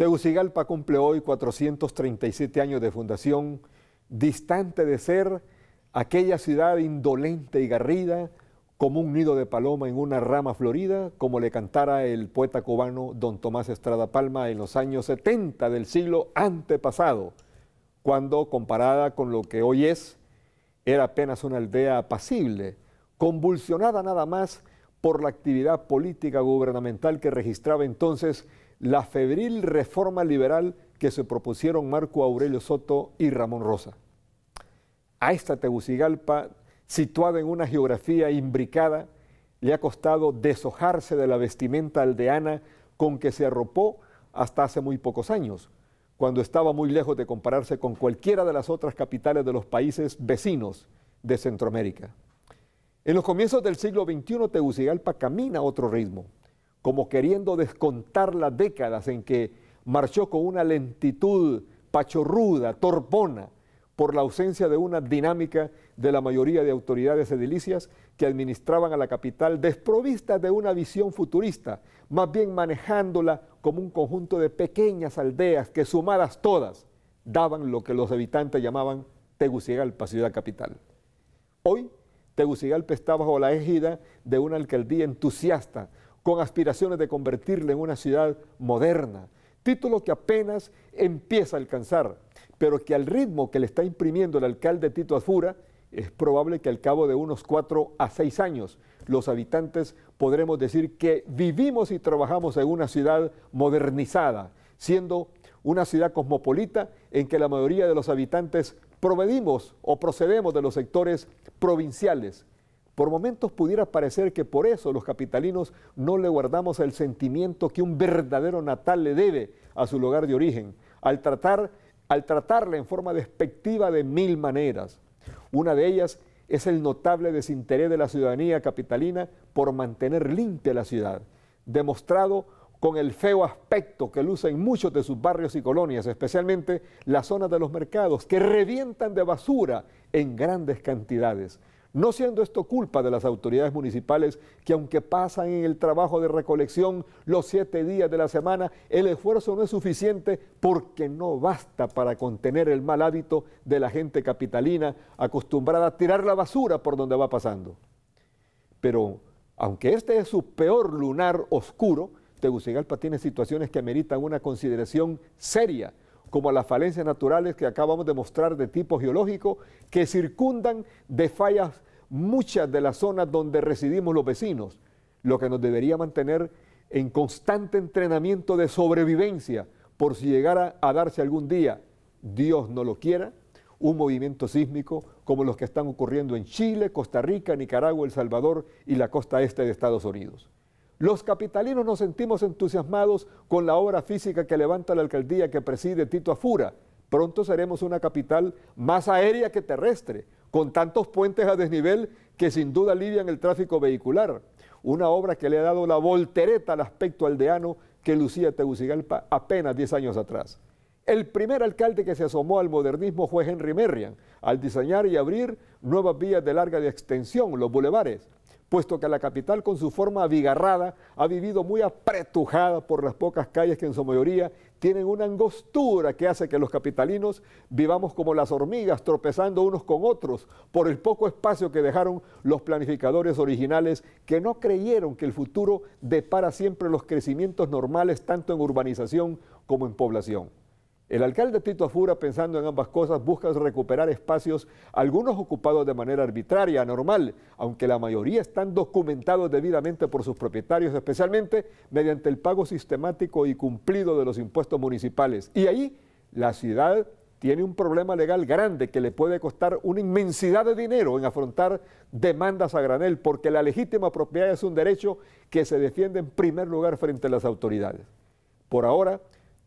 Tegucigalpa cumple hoy 437 años de fundación, distante de ser aquella ciudad indolente y garrida, como un nido de paloma en una rama florida, como le cantara el poeta cubano don Tomás Estrada Palma en los años 70 del siglo antepasado, cuando comparada con lo que hoy es, era apenas una aldea apacible, convulsionada nada más por la actividad política gubernamental que registraba entonces la febril reforma liberal que se propusieron Marco Aurelio Soto y Ramón Rosa. A esta Tegucigalpa, situada en una geografía imbricada, le ha costado deshojarse de la vestimenta aldeana con que se arropó hasta hace muy pocos años, cuando estaba muy lejos de compararse con cualquiera de las otras capitales de los países vecinos de Centroamérica. En los comienzos del siglo XXI, Tegucigalpa camina a otro ritmo como queriendo descontar las décadas en que marchó con una lentitud pachorruda, torpona, por la ausencia de una dinámica de la mayoría de autoridades edilicias que administraban a la capital desprovistas de una visión futurista, más bien manejándola como un conjunto de pequeñas aldeas que sumadas todas daban lo que los habitantes llamaban Tegucigalpa, ciudad capital. Hoy, Tegucigalpa está bajo la égida de una alcaldía entusiasta, con aspiraciones de convertirla en una ciudad moderna, título que apenas empieza a alcanzar, pero que al ritmo que le está imprimiendo el alcalde Tito Azfura, es probable que al cabo de unos cuatro a seis años los habitantes podremos decir que vivimos y trabajamos en una ciudad modernizada, siendo una ciudad cosmopolita en que la mayoría de los habitantes provenimos o procedemos de los sectores provinciales, por momentos pudiera parecer que por eso los capitalinos no le guardamos el sentimiento que un verdadero natal le debe a su lugar de origen, al, tratar, al tratarle en forma despectiva de mil maneras. Una de ellas es el notable desinterés de la ciudadanía capitalina por mantener limpia la ciudad, demostrado con el feo aspecto que luce en muchos de sus barrios y colonias, especialmente las zonas de los mercados, que revientan de basura en grandes cantidades no siendo esto culpa de las autoridades municipales que aunque pasan en el trabajo de recolección los siete días de la semana, el esfuerzo no es suficiente porque no basta para contener el mal hábito de la gente capitalina acostumbrada a tirar la basura por donde va pasando. Pero aunque este es su peor lunar oscuro, Tegucigalpa tiene situaciones que ameritan una consideración seria como las falencias naturales que acabamos de mostrar de tipo geológico, que circundan de fallas muchas de las zonas donde residimos los vecinos, lo que nos debería mantener en constante entrenamiento de sobrevivencia por si llegara a darse algún día, Dios no lo quiera, un movimiento sísmico como los que están ocurriendo en Chile, Costa Rica, Nicaragua, El Salvador y la costa este de Estados Unidos. Los capitalinos nos sentimos entusiasmados con la obra física que levanta la alcaldía que preside Tito Afura. Pronto seremos una capital más aérea que terrestre, con tantos puentes a desnivel que sin duda alivian el tráfico vehicular. Una obra que le ha dado la voltereta al aspecto aldeano que lucía Tegucigalpa apenas 10 años atrás. El primer alcalde que se asomó al modernismo fue Henry Merriam, al diseñar y abrir nuevas vías de larga extensión, los bulevares puesto que la capital con su forma abigarrada ha vivido muy apretujada por las pocas calles que en su mayoría tienen una angostura que hace que los capitalinos vivamos como las hormigas tropezando unos con otros por el poco espacio que dejaron los planificadores originales que no creyeron que el futuro depara siempre los crecimientos normales tanto en urbanización como en población. El alcalde Tito Afura, pensando en ambas cosas, busca recuperar espacios, algunos ocupados de manera arbitraria, normal, aunque la mayoría están documentados debidamente por sus propietarios, especialmente mediante el pago sistemático y cumplido de los impuestos municipales. Y ahí la ciudad tiene un problema legal grande que le puede costar una inmensidad de dinero en afrontar demandas a granel, porque la legítima propiedad es un derecho que se defiende en primer lugar frente a las autoridades. Por ahora,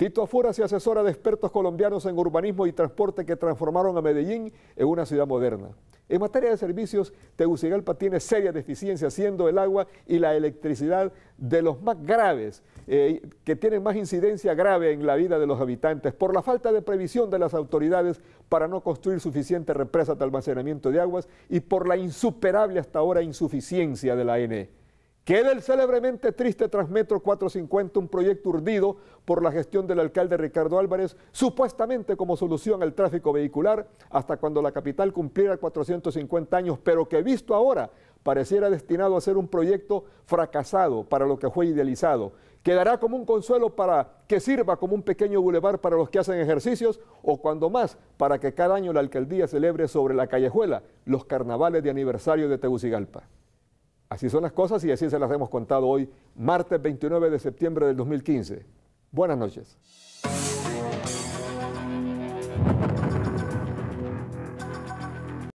Tito afuera, se asesora de expertos colombianos en urbanismo y transporte que transformaron a Medellín en una ciudad moderna. En materia de servicios, Tegucigalpa tiene serias deficiencias, siendo el agua y la electricidad de los más graves, eh, que tienen más incidencia grave en la vida de los habitantes, por la falta de previsión de las autoridades para no construir suficientes represas de almacenamiento de aguas y por la insuperable hasta ahora insuficiencia de la ANE. Queda el célebremente triste Transmetro 450 un proyecto urdido por la gestión del alcalde Ricardo Álvarez, supuestamente como solución al tráfico vehicular, hasta cuando la capital cumpliera 450 años, pero que visto ahora pareciera destinado a ser un proyecto fracasado para lo que fue idealizado. Quedará como un consuelo para que sirva como un pequeño bulevar para los que hacen ejercicios o cuando más para que cada año la alcaldía celebre sobre la callejuela los carnavales de aniversario de Tegucigalpa. Así son las cosas y así se las hemos contado hoy, martes 29 de septiembre del 2015. Buenas noches.